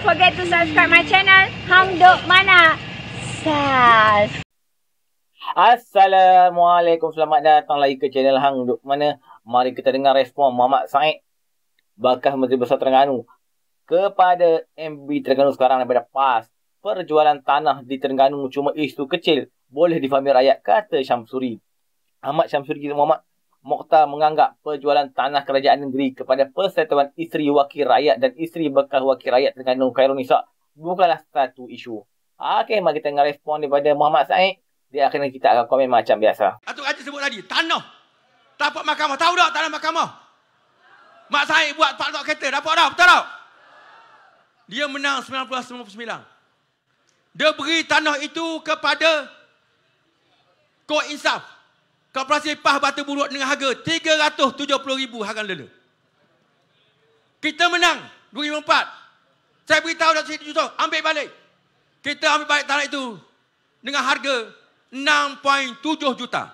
don't forget to subscribe my channel Hang Duk Mana Sas Assalamualaikum Selamat datang lagi ke channel Hang Duk Mana Mari kita dengar respon Muhammad Said Bakas Menteri Besar Terengganu Kepada MB Terengganu sekarang daripada PAS Perjualan tanah di Terengganu cuma isu kecil Boleh difahami rakyat kata Syamsuri Ahmad Syamsuri kita Muhammad Mokhtar menganggap perjualan tanah kerajaan negeri kepada Persatuan Isteri Wakil Rakyat dan Isteri Bekas Wakil Rakyat dengan Nur Khairul Nisa bukanlah satu isu. Okey, mari kita dengar respon daripada Muhammad Said. Dia akhirnya kita akan komen macam biasa. Atuk Haji sebut tadi, tanah. Tapak mahkamah. Tahu tak tanah mahkamah? Mak saya buat Pak tak kereta. Dapat tak? Betul tak? Dia menang 1999. Dia beri tanah itu kepada Kok Insaf. Koperasi Pah Batu Buruk dengan harga RM370,000 harga lele. Kita menang 2004. Saya beritahu Dato' Siti Yusof, ambil balik. Kita ambil balik tanah itu dengan harga 6.7 juta.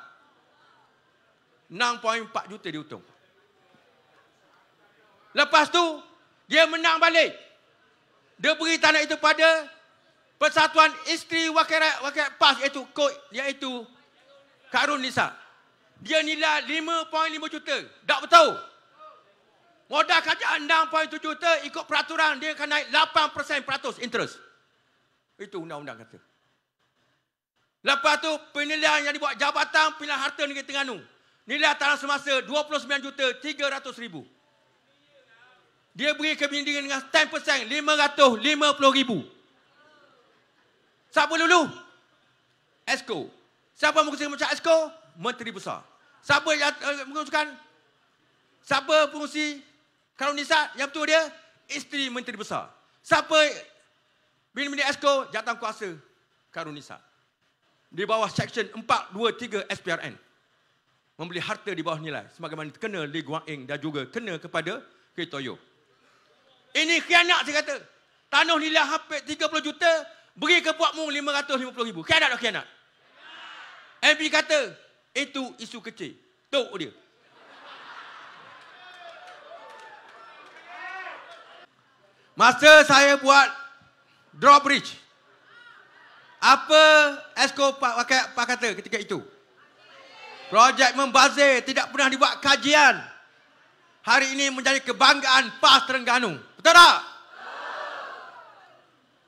6.4 juta dia untung. Lepas tu dia menang balik. Dia beri tanah itu pada Persatuan Isteri Wakil Rakyat, PAS iaitu, iaitu Kak Run Nisa dia nilai 5.5 juta. Tak betul. Modal kerajaan 6.7 juta ikut peraturan dia akan naik 8% peratus interest. Itu undang-undang kata. Lepas tu penilaian yang dibuat jabatan pilihan harta negeri Terengganu. Nilai tanah semasa 29 juta 300 ribu. Dia beri kebindingan dengan 10% 550 ribu. Siapa dulu? Esko. Siapa mengusir macam Esko? Menteri Besar. Siapa yang uh, eh, menguruskan? Siapa fungsi karunisat yang betul dia? Isteri Menteri Besar. Siapa bini-bini esko jatuh kuasa Karunisa Di bawah Section 423 SPRN. Membeli harta di bawah nilai. Sebagaimana kena Lee Guang Eng dan juga kena kepada Kitoyo. Ini khianat saya kata. Tanah nilai hampir 30 juta, beri ke puakmu 550 ribu. Khianat tak khianat? MP kata, itu isu kecil. Tuk dia. Masa saya buat drawbridge. Apa Esko Pak Pak kata ketika itu? Projek membazir tidak pernah dibuat kajian. Hari ini menjadi kebanggaan PAS Terengganu. Betul tak?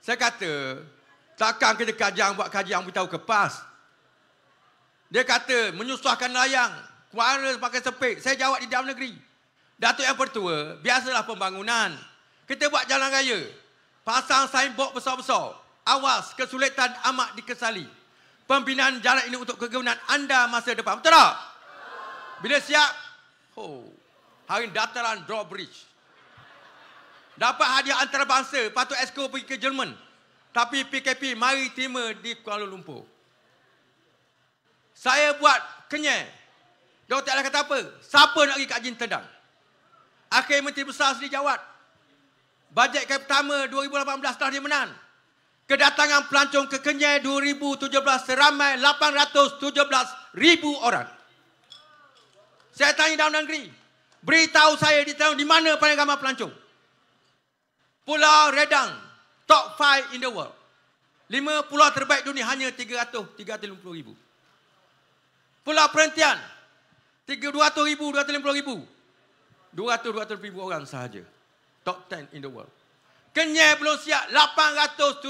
Saya kata, takkan kita kajian buat kajian tahu ke PAS. Dia kata menyusahkan layang. Kuala pakai sepik. Saya jawab di dalam negeri. Datuk yang pertua, biasalah pembangunan. Kita buat jalan raya. Pasang signboard besar-besar. Awas kesulitan amat dikesali. Pembinaan jalan ini untuk kegunaan anda masa depan. Betul tak? Bila siap? Oh. Hari dataran drawbridge. Dapat hadiah antarabangsa. Patut Esko pergi ke Jerman. Tapi PKP mari terima di Kuala Lumpur saya buat kenyal. Dia taklah kata apa? Siapa nak pergi kat Jin Tedang? Akhir Menteri Besar sendiri jawab. Bajet kali pertama 2018 telah dimenang. Kedatangan pelancong ke Kenyai 2017 seramai 817 ribu orang. Saya tanya dalam negeri. Beritahu saya di tahun di mana paling ramai pelancong. Pulau Redang. Top 5 in the world. 5 pulau terbaik dunia hanya 300, 350 ribu. Pulau Perhentian. 200 250000 250 orang sahaja. Top 10 in the world. Kenyai belum siap. 817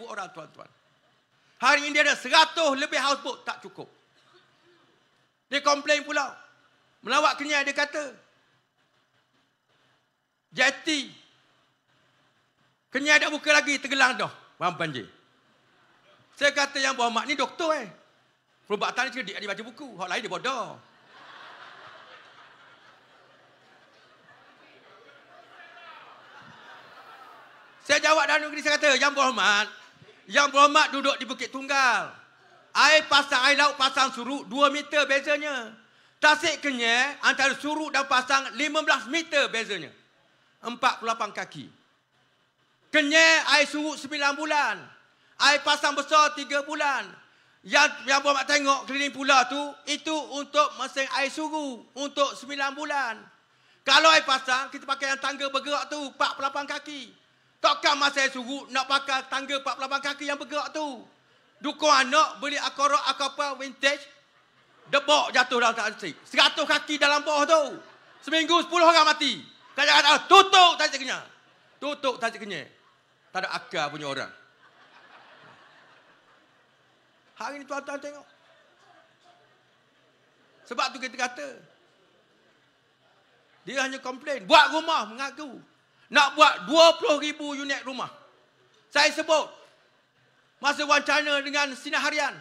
orang tuan-tuan. Hari ini ada 100 lebih houseboat. Tak cukup. Dia komplain pulau. Melawat Kenyai dia kata. Jati. Kenyai dah buka lagi. Tergelang dah. Bahan banjir. Saya kata yang berhormat ni doktor eh. Perubatan ni cerdik dia baca buku. Hak lain dia bodoh. saya jawab dalam negeri saya kata, Yang berhormat, Yang berhormat duduk di Bukit Tunggal. Air pasang air laut pasang surut 2 meter bezanya. Tasik kenyir antara surut dan pasang 15 meter bezanya. 48 kaki. Kenyir air surut 9 bulan. Air pasang besar 3 bulan. Yang yang buat mak tengok keliling pula tu itu untuk mesin air suhu untuk 9 bulan. Kalau air pasang kita pakai yang tangga bergerak tu 48 kaki. Takkan masa air suhu nak pakai tangga 48 kaki yang bergerak tu. Dukung anak beli akorok akapa vintage debok jatuh dalam tak 100 kaki dalam bawah tu. Seminggu 10 orang mati. Kajakan ah, tutup tak cekenya. Tutup tak cekenya. Tak ada akal punya orang. Hari ni tuan-tuan tengok. Sebab tu kita kata. Dia hanya komplain. Buat rumah mengaku. Nak buat 20 ribu unit rumah. Saya sebut. Masa wancana dengan Sinar Harian.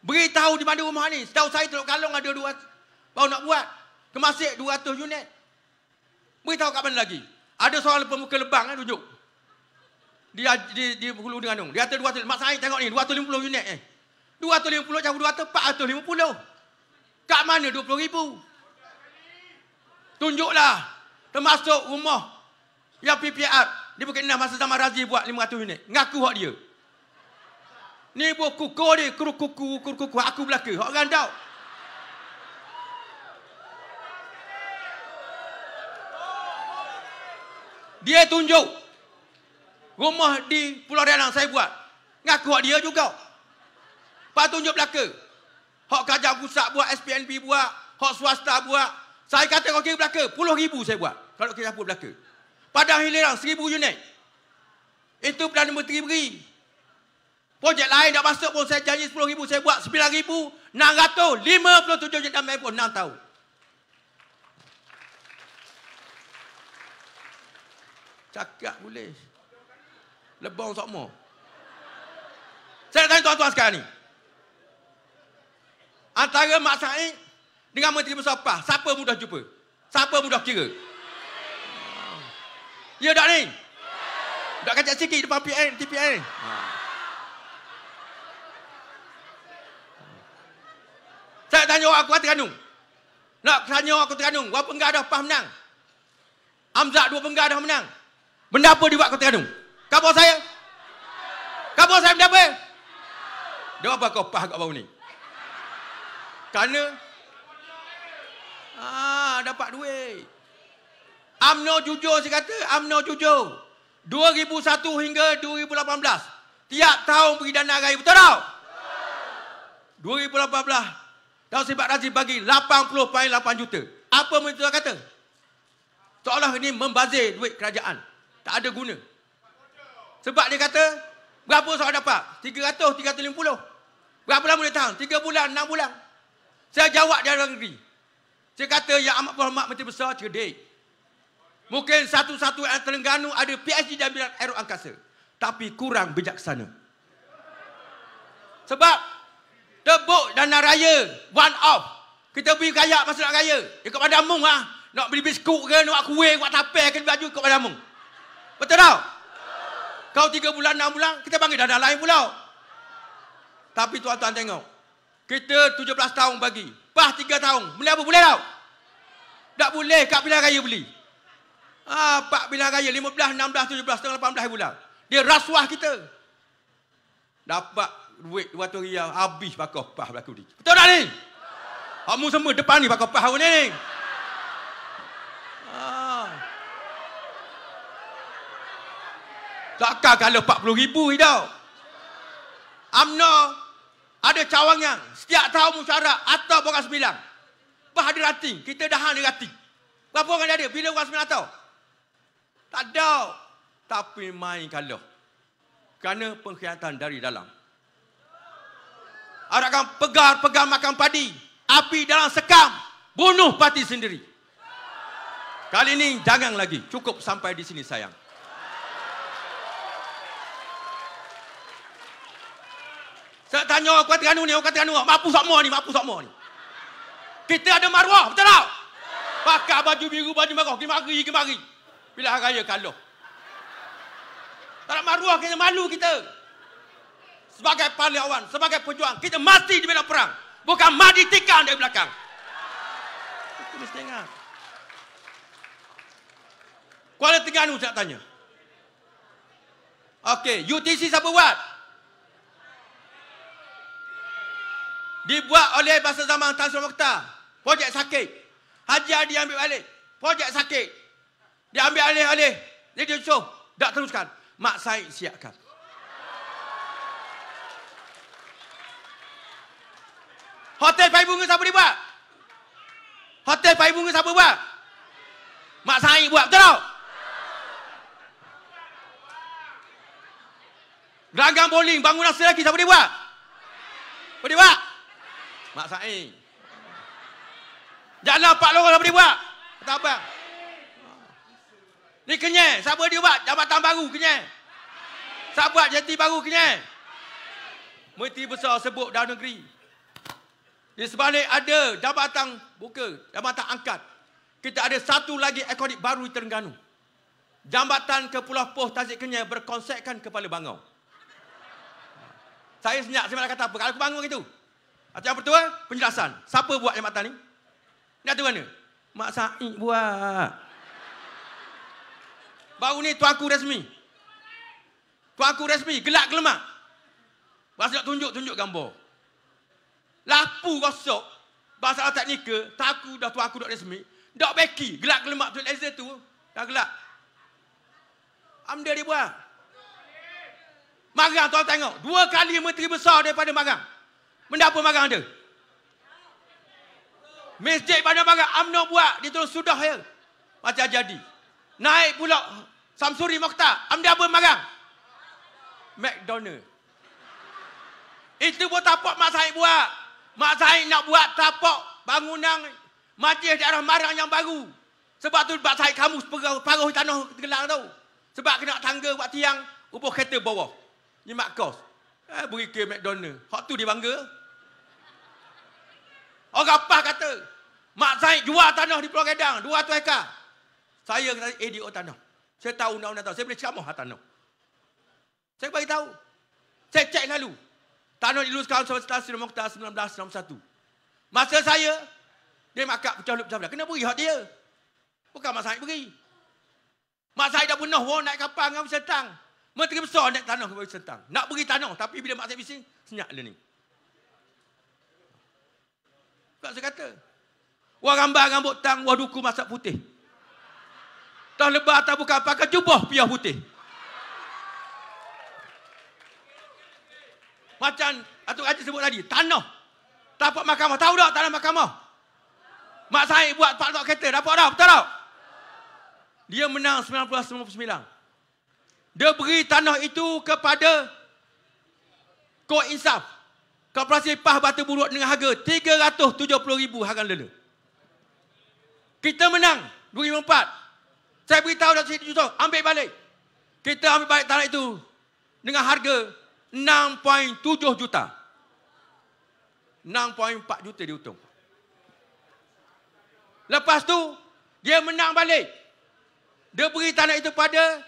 Beritahu di mana rumah ni. Setahu saya Teluk Kalong ada dua. Baru nak buat. Kemasik 200 unit. Beritahu kat mana lagi. Ada seorang pemuka lebang kan eh, tunjuk. Dia di, di, hulu dengan tu. Dia kata 200. Mak saya tengok ni. 250 unit ni. Eh. 250 campur 200, 450. Kat mana 20 ribu? Tunjuklah. Termasuk rumah yang PPR. Dia bukan enam masa sama Razi buat 500 unit. Ngaku hak dia. Ni buat kuku dia, kuru kuku, kuru kuku. Aku belaka, hak randau. Dia tunjuk rumah di Pulau Rianang saya buat. Ngaku hak dia juga. Ngaku dia juga. Pak tunjuk belaka. Hak kajang pusat buat, SPNB buat, hak swasta buat. Saya kata kau kira belaka, puluh ribu saya buat. Kalau kira apa belaka. Padang hilirang, seribu unit. Itu Perdana Menteri beri. Projek lain dah masuk pun saya janji sepuluh ribu, saya buat sembilan ribu, enam ratus, lima puluh tujuh juta dalam handphone, enam tahun. Cakap boleh. Lebong sokmo. Saya nak tanya tuan-tuan sekarang ni antara Mak Said dengan Menteri Besar siapa mudah jumpa? Siapa mudah kira? Ya tak ni? Tak kacak sikit depan PN, TPN. Ha. Saya tanya orang kuat Terganung. Nak tanya orang kuat Terganung, berapa enggak ada PAH menang? Amzak dua penggal dah menang. Benda apa dibuat kau terkandung? Kabar saya? Kabar saya benda apa? Dia apa kau PAH kat baru ni? Kerana ah dapat duit. UMNO jujur saya kata, UMNO jujur. 2001 hingga 2018. Tiap tahun beri dana raya betul tak? 2018 Tahun sebab Razif bagi 80.8 juta Apa menteri kata? Seolah ini membazir duit kerajaan Tak ada guna Sebab dia kata Berapa soal dapat? 300, 350 Berapa lama dia tahan? 3 bulan, 6 bulan saya jawab dia dalam negeri. Saya kata yang amat berhormat Menteri Besar cerdik. Mungkin satu-satu yang Terengganu ada PhD dan bilang aero angkasa. Tapi kurang bijaksana. Sebab tebuk dan raya one off. Kita beli kaya masa nak kaya. Ikut pada mung lah. Nak beli biskut ke, nak kuih, nak tape ke, baju ikut pada mung. Betul tak? Kau tiga bulan, enam bulan, kita panggil dana lain pulau. Tapi tuan-tuan tengok. Kita 17 tahun bagi. Pah 3 tahun. Beli apa boleh tau? Tak boleh. Kak pilihan raya beli. Ah, Pak pilihan raya. 15, 16, 17, 18 hari bulan. Dia rasuah kita. Dapat duit 200 riyal. Habis pakai pah berlaku ni. Betul tak ni? Kamu semua depan ni pakai pah ni. Ah. Takkan kalau 40 ribu hidup. Amno ada cawang yang setiap tahun musyara atau borang sembilan. Berhadir rating. Kita dah hal rating. Berapa orang dia ada? Bila borang sembilan atau? Tak ada. Tapi main kalah. Kerana pengkhianatan dari dalam. Orang akan pegar-pegar makan padi. Api dalam sekam. Bunuh parti sendiri. Kali ini jangan lagi. Cukup sampai di sini sayang. Tak tanya aku kata kanu ni, aku kata kanu. Mampu sokmo ni, mampu sokmo ni. Kita ada maruah, betul tak? Pakai baju biru, baju merah, kemari, kemari. Bila hari raya kalah. Tak nak maruah, kita malu kita. Sebagai pahlawan, sebagai pejuang, kita mati di medan perang. Bukan mati tikan dari belakang. Itu mesti ingat. Kuala Tengganu saya tanya. Okey, UTC siapa buat? Dibuat oleh masa zaman Tan Sri Mokhtar. Projek sakit. Haji Adi ambil balik. Projek sakit. Dia ambil alih alih. Dia dia cuh. Tak teruskan. Mak Syed siapkan. Hotel Pai Bunga siapa dia buat? Hotel Pai Bunga siapa buat? Mak Syed buat. Betul tak? Geragam bowling. Bangunan selaki siapa dia buat? Apa dia buat? Mak Sa'i. jangan empat lorong apa dia buat? Kata abang. Ni kenyai. Siapa dia buat? Jabatan baru kenyai. Siapa buat jati baru kenyai? Menteri besar sebut dalam negeri. Di sebalik ada jabatan buka, jabatan angkat. Kita ada satu lagi ekodik baru di Terengganu. Jambatan ke Pulau Poh Tazik Kenyai berkonsepkan kepala bangau. Saya senyap, saya nak kata apa. Kalau aku bangun gitu, atau yang pertua, eh? penjelasan. Siapa buat jemaatan ni? Ni kata mana? Mak Sa'id buat. Baru ni tuan aku resmi. Tuan aku resmi, gelak gelemak. Bahasa nak tunjuk, tunjuk gambar. Lapu gosok. Bahasa tak teknikal, tak aku dah tuan aku dah resmi. Dok beki, gelak gelemak tu laser tu. Dah gelak. Amda dia buat. Marang tuan tengok. Dua kali menteri besar daripada Marang. Benda apa marah Masjid pada marah UMNO buat dia terus sudah ya. Macam jadi. Naik pula Samsuri Mokhtar. Amdi apa marah? McDonald. Itu buat tapak Mak Syed buat. Mak Syed nak buat tapak bangunan majlis di arah marang yang baru. Sebab tu Mak Syed kamu separuh, separuh tanah gelang tau. Sebab kena tangga buat tiang, ubah kereta bawah. Ni mak kos. Eh, beri ke McDonald. Hak tu dia bangga. Orang PAH kata, Mak Zahid jual tanah di Pulau Gedang, 200 hektar. Saya kata, eh dia oh, tanah. Saya tahu undang-undang tahu. Saya boleh ceramah lah tanah. Saya bagi tahu. Saya cek lalu. Tanah diluluskan sama Setelah Sinar Mokhtar 1961. Masa saya, dia makap pecah lup pecah Kena beri hak dia. Bukan Mak Zahid beri. Mak Zahid dah bunuh orang naik kapal dengan Setang. Menteri Besar naik tanah ke Setang. Nak beri tanah. Tapi bila Mak Zahid bising, senyap dia ni. Tak saya kata. Wah rambar rambut tang, wah duku masak putih. Tak lebar tak buka pakai jubah piah putih. Macam Atuk Raja sebut tadi, tanah. Dapat mahkamah. Tahu tak tanah mahkamah? Mak saya buat pak lot kereta, dapat dah, betul tak? Dia menang 1999. Dia beri tanah itu kepada Kok Insaf. Koperasi Pah Batu Buruk dengan harga ribu harga lele. Kita menang 2004. Saya beritahu Datuk Siti Yusof, ambil balik. Kita ambil balik tanah itu dengan harga 6.7 juta. 6.4 juta dia utung. Lepas tu dia menang balik. Dia beri tanah itu pada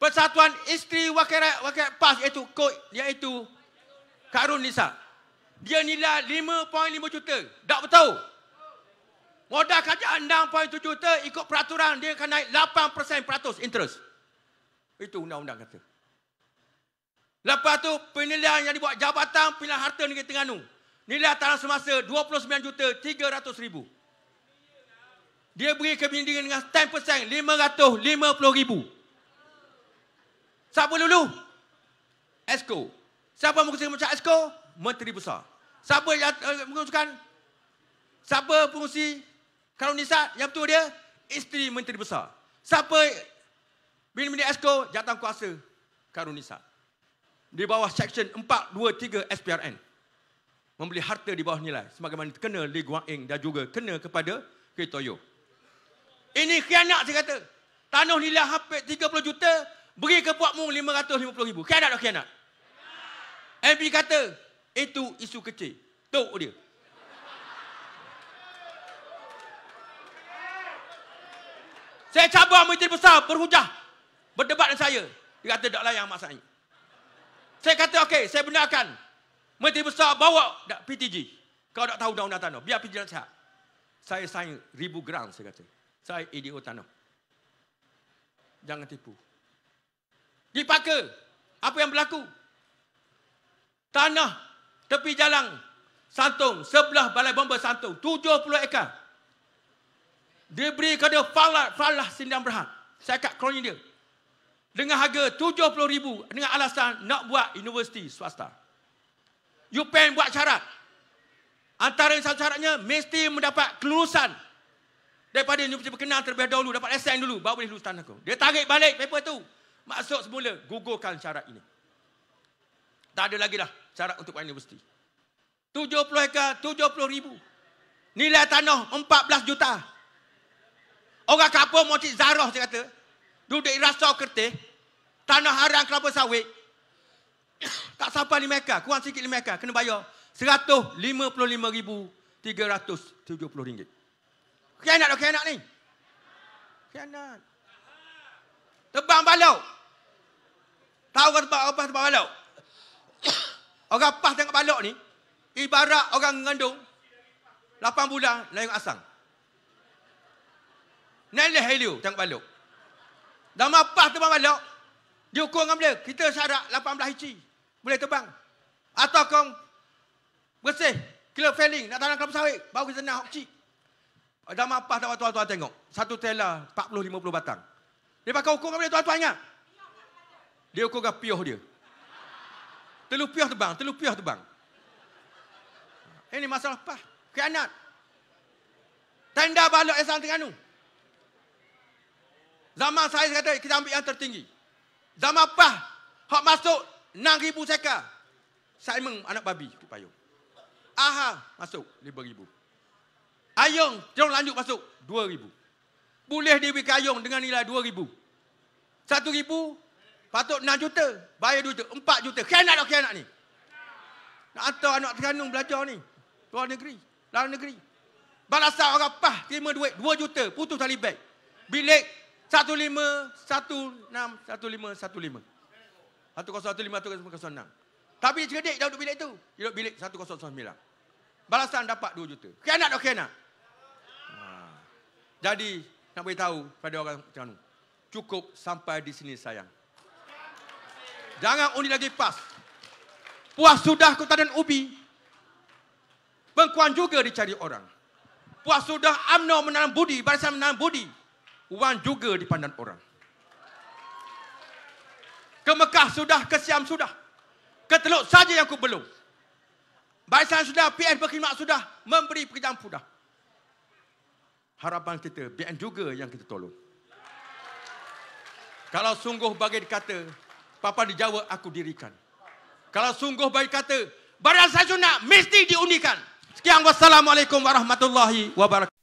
Persatuan Isteri Wakil Rakyat Pas iaitu Kod iaitu Kak Run Lisa dia nilai 5.5 juta. Tak betul. Modal kerajaan 6.7 juta ikut peraturan dia akan naik 8% peratus interest. Itu undang-undang kata. Lepas tu penilaian yang dibuat jabatan pilihan harta negeri Terengganu. Nilai tanah semasa 29 juta 300 ribu. Dia beri kebindingan dengan 10% ribu. Siapa dulu? Esko. Siapa mengusir macam Esko? Menteri Besar. Siapa yang uh, eh, menguruskan? Siapa fungsi kalau Nisa yang betul dia? Isteri Menteri Besar. Siapa bini-bini esko jatuh kuasa Karun Nisa? Di bawah Seksyen 423 SPRN. Membeli harta di bawah nilai. Sebagaimana kena Lee Guang Eng dan juga kena kepada Kitoyo. Ini khianat saya kata. Tanah nilai hampir 30 juta, beri ke puakmu 550 ribu. Khianat atau khianat? MP kata, itu isu kecil. Tok dia. Saya cabar menteri besar berhujah. Berdebat dengan saya. Dia kata tak layan mak saya. kata okey, saya benarkan. Menteri besar bawa dak PTG. Kau tak tahu daun-daun tanah. Biar PTG sihat. Saya sayang ribu gram saya kata. Saya EDO tanah. Jangan tipu. Dipakai Apa yang berlaku? Tanah tepi jalan Santung, sebelah balai bomba Santung, 70 ekar. Diberi kepada Falah, Falah Sindang Berhad. Saya kat kroni dia. Dengan harga 70 ribu dengan alasan nak buat universiti swasta. UPN buat syarat. Antara satu syaratnya, mesti mendapat kelulusan daripada yang universiti berkenal terlebih dahulu, dapat SN dulu, baru boleh lulus tanah aku. Dia tarik balik paper tu. Masuk semula, gugurkan syarat ini. Tak ada lagi lah syarat untuk buat universiti. 70 hektar, 70 ribu. Nilai tanah 14 juta. Orang kapur Mocik Zarah saya kata. Duduk Irasau Kertih. Tanah Harang Kelapa Sawit. tak sampai 5 hektar. Kurang sikit 5 hektar. Kena bayar seratus lima puluh lima ribu tiga ratus tujuh puluh ringgit. Kianat dah kianat ni. Kianat. Tebang balau. Tahu tebang apa tebang balau? Orang PAS tengok balok ni, ibarat orang mengandung 8 bulan layung asang. Nelih helio tengok balok. Dama PAS tebang balok, dia ukur dengan dia. Kita syarat 18 inci. Boleh tebang. Atau kau bersih. Clear failing. Nak tanam kelapa sawit. Baru kita nak hokci. Oh, dah PAS tak tuan-tuan tengok. Satu trailer 40-50 batang. Dia pakai ukur dengan dia tuan-tuan ingat? Dia ukur dengan pioh dia. Telur piah terbang, telur piah terbang. Ini masalah apa? Kianat. Tenda balok Esan Tengganu. Zaman saya kata kita ambil yang tertinggi. Zaman apa? Hak masuk 6,000 seka. Simon anak babi payung. Aha masuk 5,000. Ayung, jom lanjut masuk 2,000. Boleh diberi kayung dengan nilai 2,000. 1,000 Patut 6 juta. Bayar 2 juta. 4 juta. Khianat tak lah khianat ni? Nak hantar anak terkandung belajar ni. Luar negeri. Luar negeri. Balasan orang pah. Terima duit. 2 juta. Putus tali beg. Bilik. 1516-1515. Tapi cerdik dah duduk bilik tu. Dia duduk bilik 1019. Balasan dapat 2 juta. kena tak khianat? Ha. Jadi, nak beritahu pada orang terkandung. Cukup sampai di sini sayang. Jangan undi lagi PAS. Puas sudah kota dan ubi. Bengkuan juga dicari orang. Puas sudah amno menanam budi, barisan menanam budi. Wan juga dipandang orang. Ke Mekah sudah, ke Siam sudah. Ke Teluk saja yang aku belum. Barisan sudah, PN berkhidmat sudah. Memberi pekerjaan sudah. Harapan kita, BN juga yang kita tolong. Kalau sungguh bagi dikata, Papa di Jawa aku dirikan. Kalau sungguh baik kata, barang saya nak mesti diunikan. Sekian wassalamualaikum warahmatullahi wabarakatuh.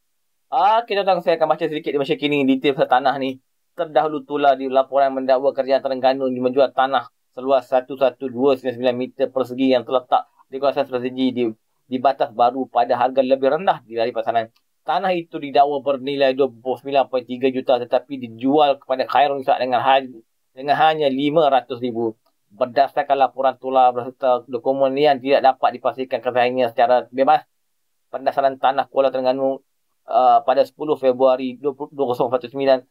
Ah, kita datang saya akan baca sedikit di masa kini detail pasal tanah ni. Terdahulu tula di laporan mendakwa kerajaan Terengganu di menjual tanah seluas 1129 meter persegi yang terletak di kawasan strategi di, di batas baru pada harga lebih rendah dari pasaran. Tanah itu didakwa bernilai 29.3 juta tetapi dijual kepada Khairul Nisa dengan harga dengan hanya RM500,000 berdasarkan laporan tular berserta dokumen yang tidak dapat dipastikan kesahiannya secara bebas pendasaran tanah Kuala Terengganu uh, pada 10 Februari 2019 men-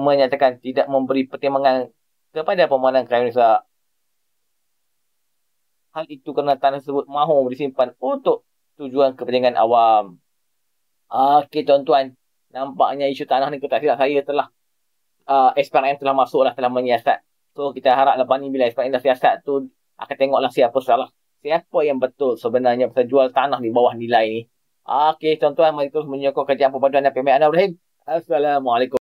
menyatakan tidak memberi pertimbangan kepada permohonan Kerajaan Malaysia. Hal itu kerana tanah tersebut mahu disimpan untuk tujuan kepentingan awam. Okey tuan-tuan, nampaknya isu tanah ni kita silap saya telah uh, SPRM telah masuk lah, telah menyiasat. So kita harap lepas ni bila SPRM dah siasat tu, akan tengoklah siapa salah. Siapa yang betul sebenarnya pasal jual tanah di bawah nilai ni. Okay, tuan-tuan, mari terus menyokong kerja perpaduan dan PMI Anwar Rahim. Assalamualaikum.